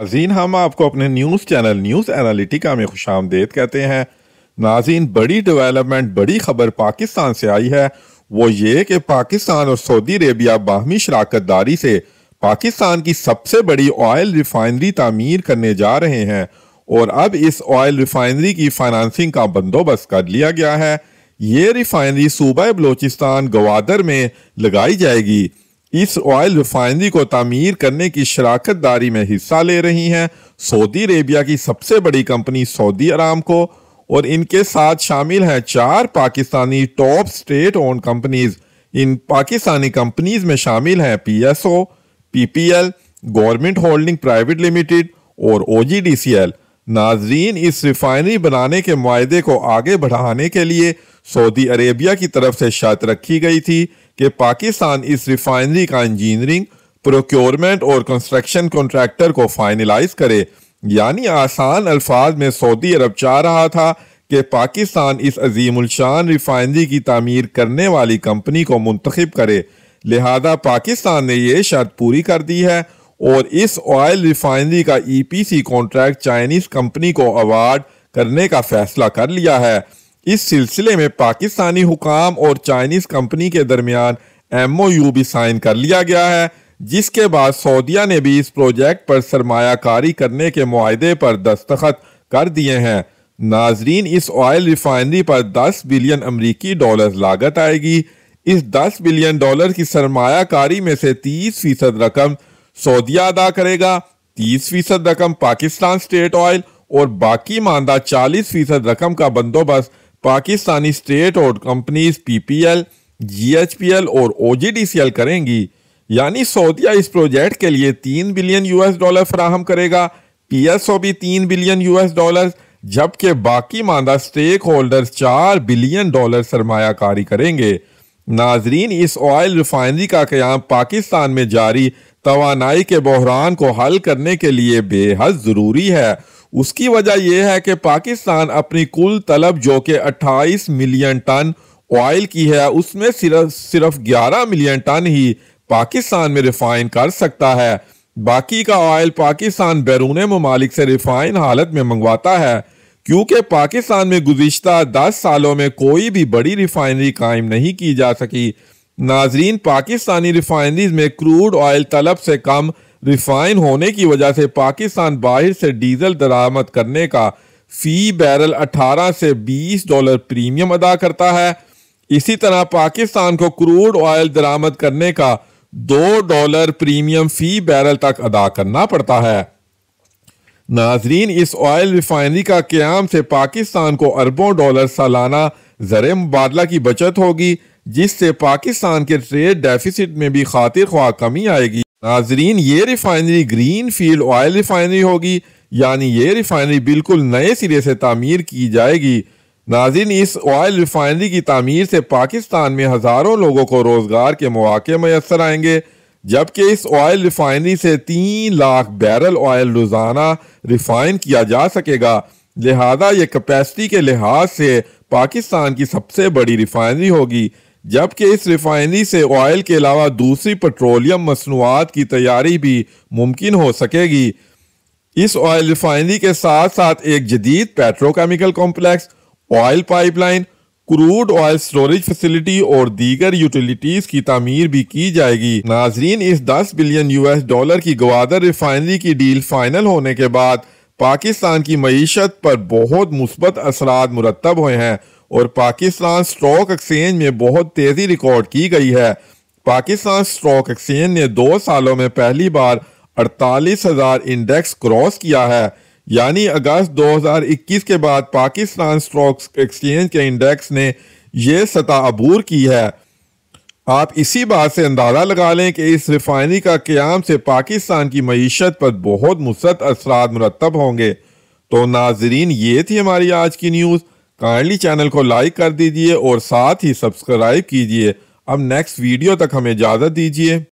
अजीन हम आपको अपने न्यूज़ चैनल न्यूज़ एनालिटिका में खुश आमदेद कहते हैं नाजीन बड़ी डेवलपमेंट बड़ी खबर पाकिस्तान से आई है वो ये कि पाकिस्तान और सऊदी अरेबिया बाहमी शराकत दारी से पाकिस्तान की सबसे बड़ी ऑयल रिफाइनरी तामीर करने जा रहे हैं और अब इस ऑयल रिफाइनरी की फाइनानसिंग का बंदोबस्त कर लिया गया है ये रिफाइनरी सूबा बलोचिस्तान गवादर में लगाई जाएगी इस ऑयल रिफाइनरी को तमीर करने की शराकत दारी में हिस्सा ले रही हैं सऊदी अरेबिया की सबसे बड़ी कंपनी सऊदी आराम को और इनके साथ शामिल हैं चार Pakistani top state own companies इन पाकिस्तानी कंपनीज में शामिल हैं P S O P P L government holding private limited और O G D C L नाजरीन इस रिफाइनरी बनाने के माहे को आगे बढ़ाने के लिए सऊदी अरेबिया की तरफ से शर्त रखी गई थी कि पाकिस्तान इस रिफाइनरी का इंजीनियरिंग प्रोक्योरमेंट और कंस्ट्रक्शन कॉन्ट्रैक्टर को फाइनलाइज करे यानी आसान अल्फाज में सऊदी अरब चाह रहा था कि पाकिस्तान इस अजीमशान रिफाइनरी की तमीर करने वाली कंपनी को मंतखब करे लिहाजा पाकिस्तान ने यह शर्त पूरी कर दी है और इस ऑयल रिफाइनरी का E P C contract Chinese company को अवार्ड करने का फैसला कर लिया है इस सिलसिले में पाकिस्तानी हुकाम और चाइनीज कंपनी के दरमियान एम भी साइन कर लिया गया है जिसके बाद सऊदिया ने भी इस प्रोजेक्ट पर सरमाकारी करने के माहदे पर दस्तखत कर दिए हैं नाजरीन इस ऑयल रिफाइनरी पर 10 बिलियन अमरीकी डॉलर लागत आएगी इस 10 बिलियन डॉलर की सरमाकारी में से 30 फीसद रकम सऊदिया अदा करेगा 30 फीसद रकम पाकिस्तान स्टेट ऑयल और बाकी मानदा 40 फीसद रकम का बंदोबस्त पाकिस्तानी स्टेट और कंपनीज पीपीएल जीएचपीएल और ओजीडीसीएल करेंगी यानी सऊदिया इस प्रोजेक्ट के लिए तीन बिलियन यूएस डॉलर फ्राहम करेगा पीएसओ भी तीन बिलियन यूएस डॉलर जबकि बाकी मादा स्टेक होल्डर चार बिलियन डॉलर सरमाकारी करेंगे नाजरीन इस ऑयल रिफाइनरी का क्याम पाकिस्तान में जारी तोानाई के बहरान को हल करने के लिए बेहद ज़रूरी है उसकी वजह यह है कि पाकिस्तान अपनी कुल तलब जो कि 28 मिलियन टन ऑयल की है उसमें सिर्फ सिर्फ 11 मिलियन टन ही पाकिस्तान में रिफाइन कर सकता है बाकी का ऑयल पाकिस्तान बैरून ममालिक से रिफाइन हालत में मंगवाता है क्योंकि पाकिस्तान में गुज्त दस सालों में कोई भी बड़ी रिफाइनरी कायम नहीं की जा सकी नाजरीन पाकिस्तानी रिफाइनरीज में क्रूड ऑयल तलब से कम रिफाइन होने की वजह से पाकिस्तान बाहर से डीजल दरामद करने का फी बैरल 18 से 20 डॉलर प्रीमियम अदा करता है इसी तरह पाकिस्तान को क्रूड ऑयल दरामद करने का दो डॉलर प्रीमियम फी बैरल तक अदा करना पड़ता है नाजरीन इस ऑयल रिफाइनरी का क्याम से पाकिस्तान को अरबों डॉलर सालाना ज़र मुबादला की बचत होगी जिससे पाकिस्तान के ट्रेड डेफिसिट में भी खातिर ख्वा कमी आएगी नाजरीन ये refinery green field oil refinery होगी यानी ये रिफाइनरी बिल्कुल नए सिरे से तामीर की जाएगी नाजरीन इस ऑयल रिफाइनरी की तमीर से पाकिस्तान में हज़ारों लोगों को रोज़गार के मौके मैसर आएंगे जबकि इस ऑयल रिफाइनरी से तीन लाख बैरल ऑयल रोज़ाना रिफाइन किया जा सकेगा लिहाजा ये कैपेसिटी के लिहाज से पाकिस्तान की सबसे बड़ी रिफाइनरी होगी जबकि इस रिफाइनरी से ऑयल के अलावा दूसरी पेट्रोलियम मसनूआत की तैयारी भी मुमकिन हो सकेगी इस ऑयल रिफाइनरी के साथ साथ एक जदीद petrochemical complex oil pipeline crude oil storage facility और दीगर यूटिलिटीज की तमीर भी की जाएगी नाजरीन इस 10 बिलियन यूएस डॉलर की गवादर रिफाइनरी की डील फाइनल होने के बाद पाकिस्तान की मीशत पर बहुत मुस्बत असरा मुरतब हुए हैं और पाकिस्तान स्टॉक एक्सचेंज में बहुत तेज़ी रिकॉर्ड की गई है पाकिस्तान स्टॉक एक्सचेंज ने दो सालों में पहली बार अड़तालीस हज़ार इंडेक्स क्रॉस किया है यानी अगस्त 2021 के बाद पाकिस्तान स्टॉक एक्सचेंज के इंडेक्स ने यह सतह अबूर की है आप इसी बात से अंदाज़ा लगा लें कि इस रिफाइनरी का क्याम से पाकिस्तान की मीशत पर बहुत मुसत असरा मुरतब होंगे तो नाजरीन ये थी हमारी आज की न्यूज़ काइंडली चैनल को लाइक कर दीजिए और साथ ही सब्सक्राइब कीजिए अब नेक्स्ट वीडियो तक हमें इजाज़त दीजिए